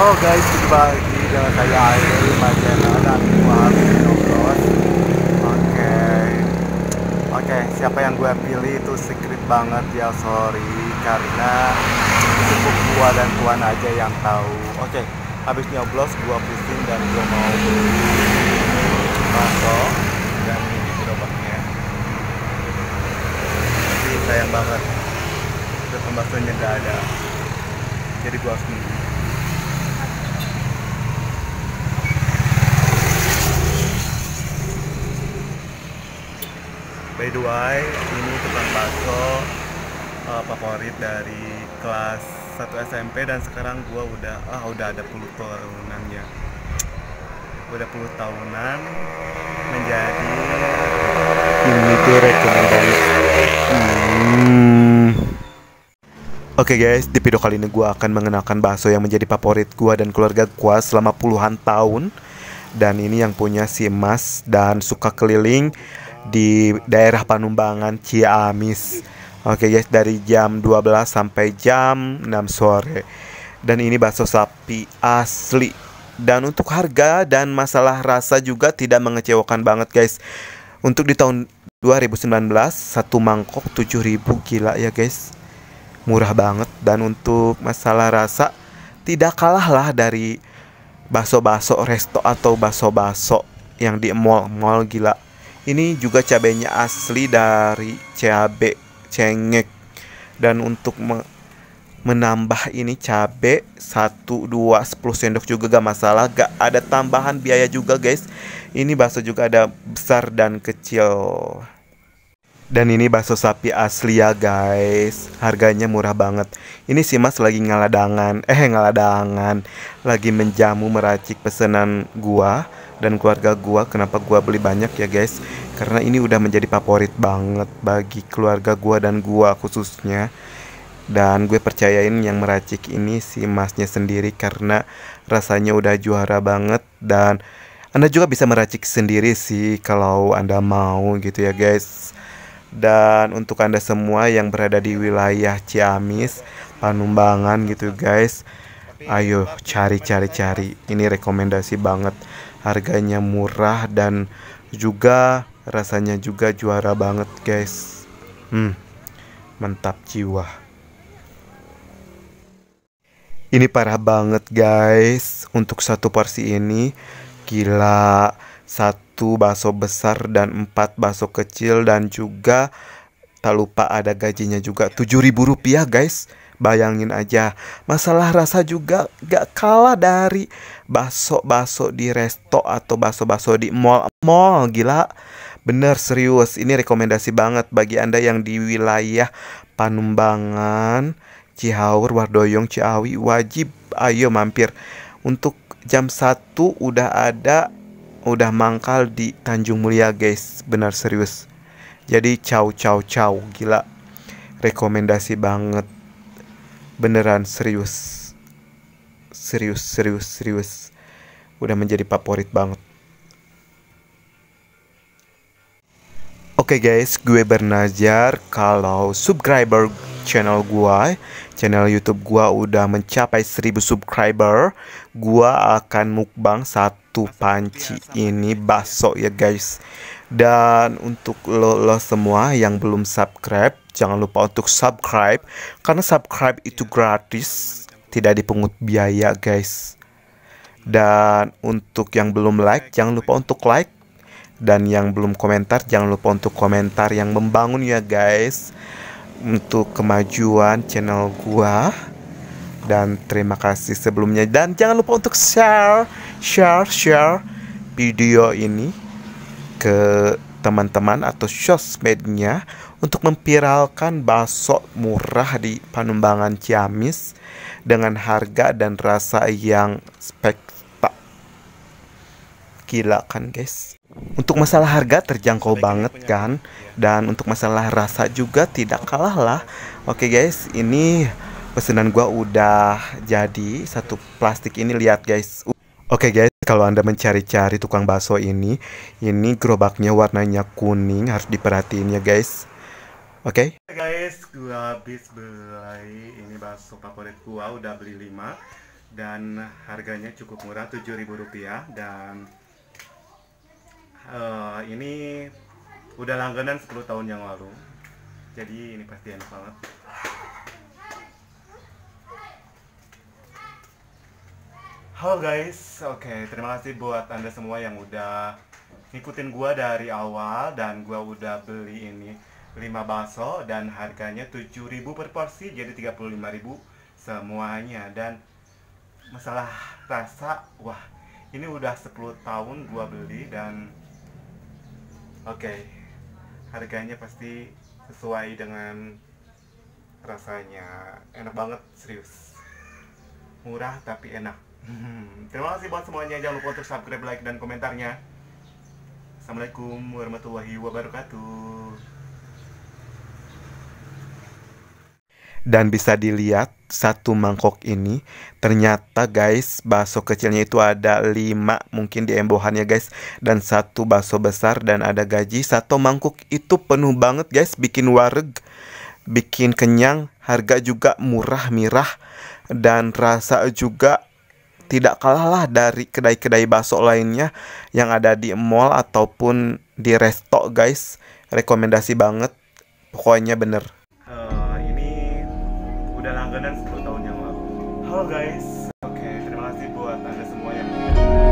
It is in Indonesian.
Oh guys, kembali lagi dengan saya Aidil Majana dan Oke, oke. siapa yang gue pilih itu secret banget ya sorry karena cukup gua dan tuan aja yang tahu oke habis nyoblos gua pusing dan gue mau by ini tukang bakso uh, favorit dari kelas 1 SMP dan sekarang gua udah ah udah ada puluh tahunan ya udah puluh tahunan menjadi ini tuh rekomendasi hmm. Oke okay guys, di video kali ini gue akan mengenalkan bakso yang menjadi favorit gue dan keluarga gue selama puluhan tahun Dan ini yang punya si emas dan suka keliling di daerah Panumbangan Ciamis. Oke okay guys, dari jam 12 sampai jam 6 sore. Dan ini bakso sapi asli. Dan untuk harga dan masalah rasa juga tidak mengecewakan banget guys. Untuk di tahun 2019 satu mangkok 7000 gila ya guys. Murah banget dan untuk masalah rasa tidak kalah lah dari bakso-bakso resto atau bakso-bakso yang di mall-mall gila ini juga cabenya asli dari cabe cengek. Dan untuk menambah ini cabe 1 2 10 sendok juga gak masalah, gak ada tambahan biaya juga, guys. Ini bakso juga ada besar dan kecil. Dan ini bakso sapi asli ya guys Harganya murah banget Ini si mas lagi ngaladangan Eh ngaladangan Lagi menjamu meracik pesanan gua dan keluarga gua kenapa gua beli banyak ya guys karena ini udah menjadi favorit banget bagi keluarga gua dan gua khususnya dan gue percayain yang meracik ini si masnya sendiri karena rasanya udah juara banget dan anda juga bisa meracik sendiri sih kalau anda mau gitu ya guys dan untuk anda semua yang berada di wilayah Ciamis Panumbangan gitu guys ayo cari cari cari ini rekomendasi banget harganya murah dan juga rasanya juga juara banget guys hmm mantap jiwa ini parah banget guys untuk satu porsi ini gila satu bakso besar dan empat bakso kecil dan juga tak lupa ada gajinya juga tujuh ribu rupiah guys Bayangin aja, masalah rasa juga gak kalah dari baso-baso di resto atau baso-baso di mall-mall, gila. Bener serius, ini rekomendasi banget bagi Anda yang di wilayah Panumbangan, Cihaur, Wardoyong, Ciawi, wajib ayo mampir. Untuk jam satu udah ada udah mangkal di Tanjung Mulia guys benar serius jadi caw-caw-caw gila rekomendasi banget beneran serius serius serius serius udah menjadi favorit banget Oke okay guys, gue bernajar kalau subscriber channel gue, channel YouTube gue udah mencapai 1000 subscriber, gue akan mukbang satu panci ini bakso ya guys. Dan untuk lo, lo semua yang belum subscribe, jangan lupa untuk subscribe karena subscribe itu gratis, tidak dipungut biaya, guys. Dan untuk yang belum like, jangan lupa untuk like dan yang belum komentar jangan lupa untuk komentar yang membangun ya guys untuk kemajuan channel gua dan terima kasih sebelumnya dan jangan lupa untuk share share share video ini ke teman-teman atau sosmednya untuk memviralkan bakso murah di Panumbangan Ciamis dengan harga dan rasa yang spektak. Gila kan guys? Untuk masalah harga terjangkau banget kan? Dan untuk masalah rasa juga tidak kalah lah. Oke guys, ini pesanan gua udah jadi satu plastik ini lihat guys. Oke okay guys, kalau Anda mencari-cari tukang bakso ini, ini gerobaknya warnanya kuning, harus diperhatiin ya guys. Oke? Okay? Guys, gua habis beli ini bakso favorit gua, udah beli 5 dan harganya cukup murah, Rp7.000 dan uh, ini udah langganan 10 tahun yang lalu. Jadi ini pasti enak banget. Halo guys, oke okay, terima kasih buat anda semua yang udah ngikutin gua dari awal dan gua udah beli ini 5 bakso dan harganya 7000 per porsi jadi 35000 semuanya dan masalah rasa wah ini udah 10 tahun gua beli dan oke okay, harganya pasti sesuai dengan rasanya enak banget serius murah tapi enak Hmm, terima kasih buat semuanya. Jangan lupa untuk subscribe, like, dan komentarnya. Assalamualaikum warahmatullahi wabarakatuh. Dan bisa dilihat satu mangkok ini ternyata guys bakso kecilnya itu ada lima mungkin di embohannya guys dan satu bakso besar dan ada gaji satu mangkok itu penuh banget guys bikin wareg bikin kenyang harga juga murah mirah dan rasa juga tidak kalahlah dari kedai-kedai bakso lainnya yang ada di mall ataupun di resto guys rekomendasi banget pokoknya bener uh, ini udah langganan 10 tahun yang lalu halo guys oke okay, terima kasih buat anda semua yang